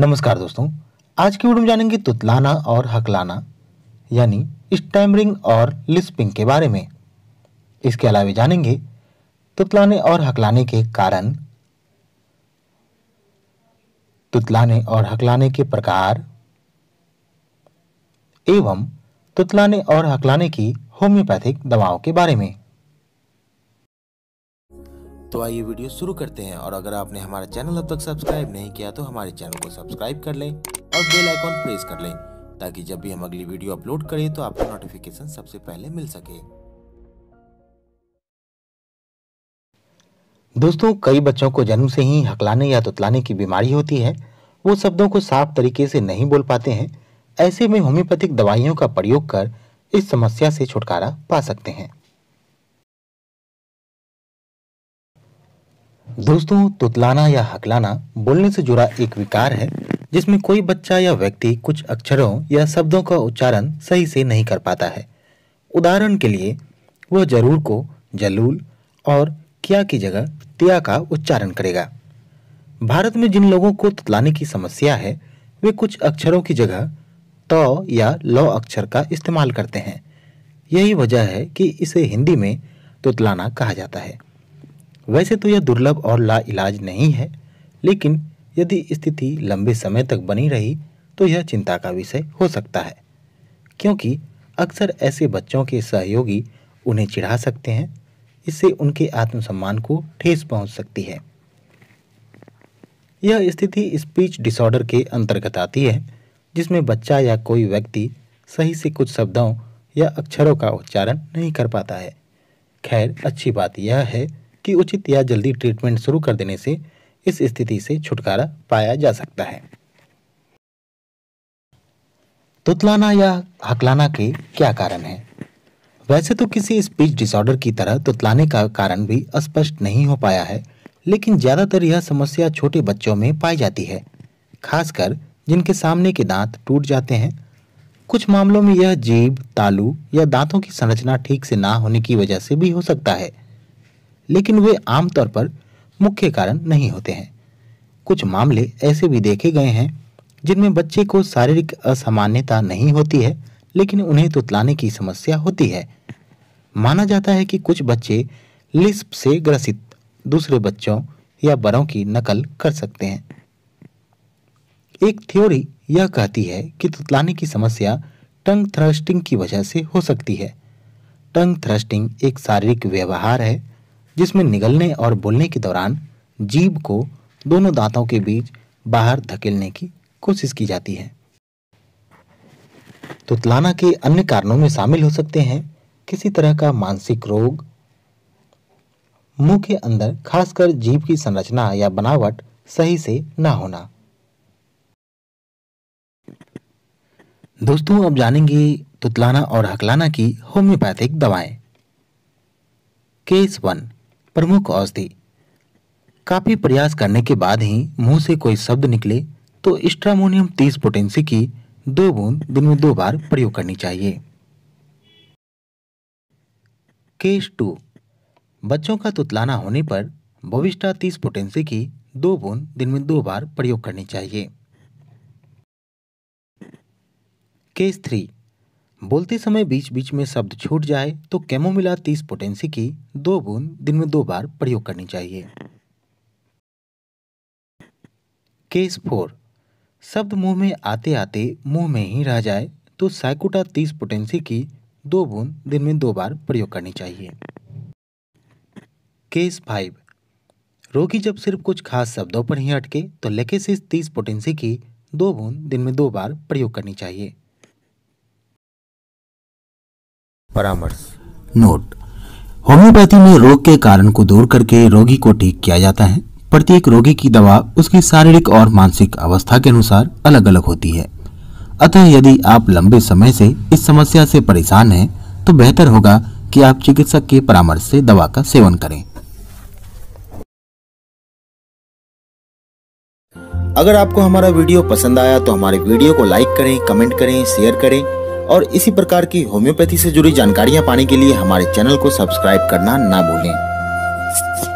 नमस्कार दोस्तों आज की वीडियो में जानेंगे तुतलाना और हकलाना यानी स्टैमरिंग और लिस्पिंग के बारे में इसके अलावा जानेंगे तुतलाने और हकलाने के कारण तुतलाने और हकलाने के प्रकार एवं तुतलाने और हकलाने की होम्योपैथिक दवाओं के बारे में तो आइए वीडियो शुरू करते हैं और अगर आपने हमारा चैनल अब तक सब्सक्राइब नहीं किया तो हमारे चैनल को सब्सक्राइब कर लें और बेल आइकॉन प्रेस कर लें ताकि जब भी हम अगली वीडियो अपलोड करें तो आपको नोटिफिकेशन सबसे पहले मिल सके दोस्तों कई बच्चों को जन्म से ही हकलाने या तुतलाने की बीमारी होती है वो शब्दों को साफ तरीके से नहीं बोल पाते हैं ऐसे में होम्योपैथिक दवाइयों का प्रयोग कर इस समस्या से छुटकारा पा सकते हैं दोस्तों तुतलाना या हकलाना बोलने से जुड़ा एक विकार है जिसमें कोई बच्चा या व्यक्ति कुछ अक्षरों या शब्दों का उच्चारण सही से नहीं कर पाता है उदाहरण के लिए वह जरूर को जलूल और किया की जगह तिया का उच्चारण करेगा भारत में जिन लोगों को तुतलाने की समस्या है वे कुछ अक्षरों की जगह तो या लौ अक्षर का इस्तेमाल करते हैं यही वजह है कि इसे हिंदी में तुतलाना कहा जाता है वैसे तो यह दुर्लभ और लाइलाज नहीं है लेकिन यदि स्थिति लंबे समय तक बनी रही तो यह चिंता का विषय हो सकता है क्योंकि अक्सर ऐसे बच्चों के सहयोगी उन्हें चिढ़ा सकते हैं इससे उनके आत्मसम्मान को ठेस पहुंच सकती है यह स्थिति स्पीच डिसऑर्डर के अंतर्गत आती है जिसमें बच्चा या कोई व्यक्ति सही से कुछ शब्दों या अक्षरों का उच्चारण नहीं कर पाता है खैर अच्छी बात यह है कि उचित या जल्दी ट्रीटमेंट शुरू कर देने से इस स्थिति से छुटकारा पाया जा सकता है तुतलाना या हकलाना के क्या कारण है वैसे तो किसी स्पीच डिसऑर्डर की तरह तुतलाने का कारण भी स्पष्ट नहीं हो पाया है लेकिन ज़्यादातर यह समस्या छोटे बच्चों में पाई जाती है खासकर जिनके सामने के दांत टूट जाते हैं कुछ मामलों में यह जीभ तालू या दांतों की संरचना ठीक से ना होने की वजह से भी हो सकता है लेकिन वे आमतौर पर मुख्य कारण नहीं होते हैं कुछ मामले ऐसे भी देखे गए हैं जिनमें बच्चे को शारीरिक असामान्यता नहीं होती है लेकिन उन्हें तुतलाने की समस्या होती है माना जाता है कि कुछ बच्चे लिस्प से ग्रसित दूसरे बच्चों या बड़ों की नकल कर सकते हैं एक थ्योरी यह कहती है कि तुतलाने की समस्या टंग थ्रस्टिंग की वजह से हो सकती है टंग थ्रस्टिंग एक शारीरिक व्यवहार है जिसमें निगलने और बोलने के दौरान जीभ को दोनों दांतों के बीच बाहर धकेलने की कोशिश की जाती है तुतलाना के अन्य कारणों में शामिल हो सकते हैं किसी तरह का मानसिक रोग मुंह के अंदर खासकर जीभ की संरचना या बनावट सही से ना होना दोस्तों अब जानेंगे तुतलाना और हकलाना की होम्योपैथिक दवाएं केस वन प्रमुख औषधि काफी प्रयास करने के बाद ही मुंह से कोई शब्द निकले तो स्ट्रामोनियम तीस पोटेंसी की दो बूंद दिन में दो बार प्रयोग करनी चाहिए केस टू बच्चों का तुतलाना होने पर बोविस्टा तीस पोटेंसी की दो बूंद दिन में दो बार प्रयोग करनी चाहिए केस थ्री बोलते समय बीच बीच में शब्द छूट जाए तो कैमोमिला तीस पोटेंसी की दो बूंद दिन में दो बार प्रयोग करनी चाहिए केस फोर शब्द मुंह में आते आते मुंह में ही रह जाए तो साइकोटा तीस पोटेंसी की दो बूंद दिन में दो बार प्रयोग करनी चाहिए केस फाइव रोगी जब सिर्फ कुछ खास शब्दों पर ही अटके तो लेकेसिस तीस पोटेंसी की दो बूंद दिन में दो बार प्रयोग करनी चाहिए परामर्श नोट होम्योपैथी में रोग के कारण को दूर करके रोगी को ठीक किया जाता है प्रत्येक रोगी की दवा उसकी शारीरिक और मानसिक अवस्था के अनुसार अलग अलग होती है अतः यदि आप लंबे समय से इस समस्या से परेशान हैं तो बेहतर होगा कि आप चिकित्सक के परामर्श से दवा का सेवन करें अगर आपको हमारा वीडियो पसंद आया तो हमारे वीडियो को लाइक करें कमेंट करें शेयर करें और इसी प्रकार की होम्योपैथी से जुड़ी जानकारियाँ पाने के लिए हमारे चैनल को सब्सक्राइब करना ना भूलें